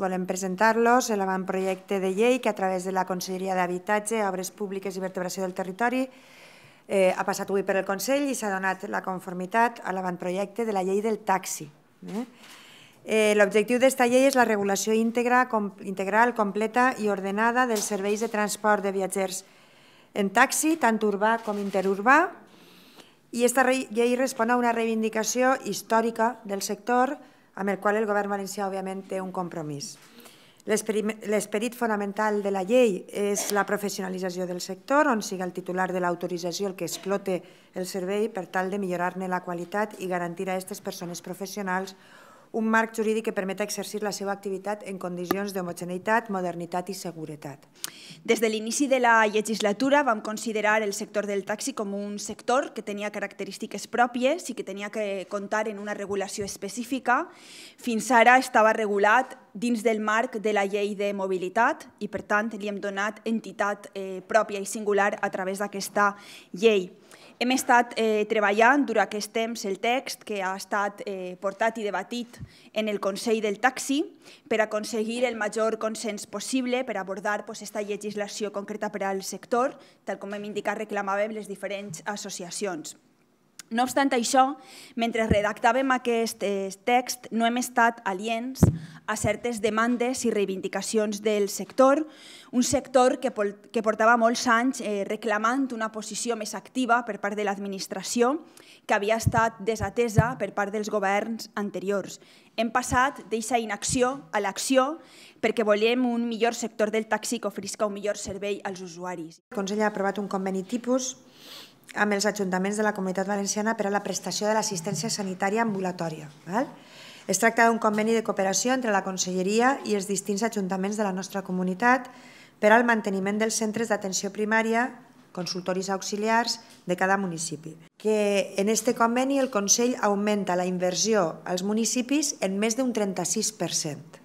Volem presentar-los l'avantprojecte de llei que a través de la Conselleria d'Habitatge, Obres Públiques i Vertebració del Territori eh, ha passat avui per el Consell i s'ha donat la conformitat a l'avantprojecte de la llei del taxi. Eh? eh l'objectiu d'esta llei és la regulació íntegra, com, integral, completa i ordenada dels serveis de transport de viatgers en taxi, tant urbà com interurbà, i aquesta llei respon a una reivindicació històrica del sector amb el qual el govern valencià, òbviament, té un compromís. L'esperit fonamental de la llei és la professionalització del sector, on sigui el titular de l'autorització el que explote el servei per tal de millorar-ne la qualitat i garantir a aquestes persones professionals un marc jurídic que permeta exercir la seva activitat en condicions d'homogeneïtat, modernitat i seguretat. Des de l'inici de la legislatura vam considerar el sector del taxi com un sector que tenia característiques pròpies i que tenia que comptar en una regulació específica. Fins ara estava regulat dins del marc de la llei de mobilitat i, per tant, li hem donat entitat eh, pròpia i singular a través d'aquesta llei. Hem estat eh, treballant durant aquest temps el text que ha estat eh, portat i debatit en el Consell del Taxi per aconseguir el major consens possible per abordar aquesta pues, legislació concreta per al sector, tal com hem indicat reclamàvem les diferents associacions. No obstant això, mentre redactàvem aquest eh, text, no hem estat aliens a certes demandes i reivindicacions del sector, un sector que, que portava molts anys eh, reclamant una posició més activa per part de l'administració, que havia estat desatesa per part dels governs anteriors. Hem passat d'aquesta inacció a l'acció perquè volem un millor sector del taxi que ofereixi un millor servei als usuaris. El Consell ha aprovat un conveni tipus amb els ajuntaments de la Comunitat Valenciana per a la prestació de l'assistència sanitària ambulatòria. Val? Es tracta d'un conveni de cooperació entre la Conselleria i els distints ajuntaments de la nostra comunitat per al manteniment dels centres d'atenció primària, consultoris auxiliars de cada municipi. Que en este conveni el Consell augmenta la inversió als municipis en més d'un 36%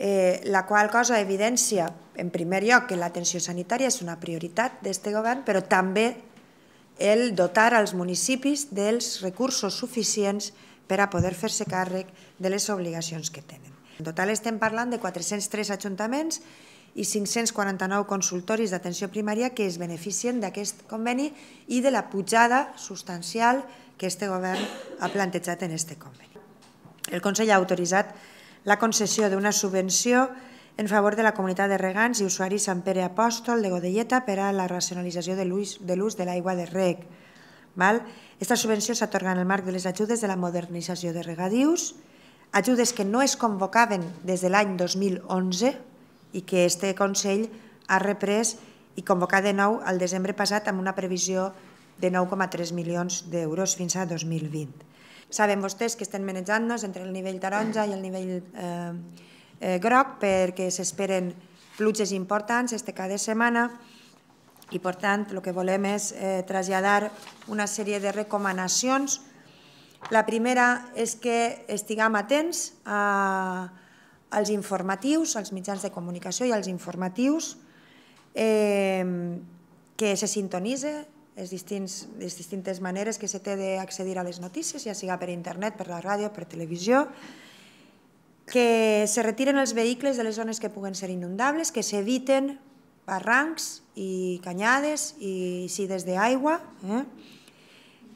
eh, la qual cosa evidència, en primer lloc, que l'atenció sanitària és una prioritat d'aquest govern, però també el dotar als municipis dels recursos suficients per a poder fer-se càrrec de les obligacions que tenen. En total estem parlant de 403 ajuntaments i 549 consultoris d'atenció primària que es beneficien d'aquest conveni i de la pujada substancial que este govern ha plantejat en este conveni. El Consell ha autoritzat la concessió d'una subvenció en favor de la comunitat de regants i usuaris Sant Pere Apòstol de Godelleta per a la racionalització de l'ús de l'aigua de rec. Val? subvenció s'atorga en el marc de les ajudes de la modernització de regadius, ajudes que no es convocaven des de l'any 2011 i que este Consell ha reprès i convocat de nou el desembre passat amb una previsió de 9,3 milions d'euros fins a 2020. Saben vostès que estem manejant-nos entre el nivell taronja i el nivell eh, eh, groc perquè s'esperen pluges importants este cada setmana i, per tant, el que volem és eh, traslladar una sèrie de recomanacions. La primera és que estiguem atents a, als informatius, als mitjans de comunicació i als informatius, eh, que se sintonitze les, distints, les distintes maneres que se té d'accedir a les notícies, ja siga per internet, per la ràdio, per televisió, que se retiren els vehicles de les zones que puguen ser inundables, que s'eviten barrancs i canyades i cides d'aigua. Eh?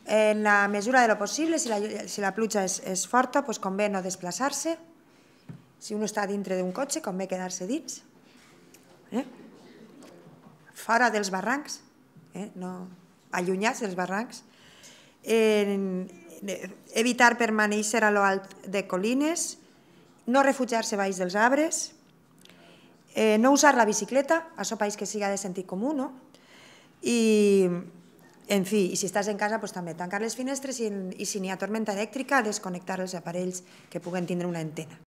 En la mesura de lo possible, si la, si la pluja és, és forta, pues convé no desplaçar-se. Si un està dintre d'un cotxe, convé quedar-se dins. Eh? Fora dels barrancs. Eh? No, allunyats dels barrancs, en, evitar permanèixer a l'alt de colines, no refugiar-se baix dels arbres, eh, no usar la bicicleta, això país que siga de sentit comú, no? I, en fi, i si estàs en casa, doncs, també tancar les finestres i, i si n'hi ha tormenta elèctrica, desconnectar els aparells que puguen tindre una antena.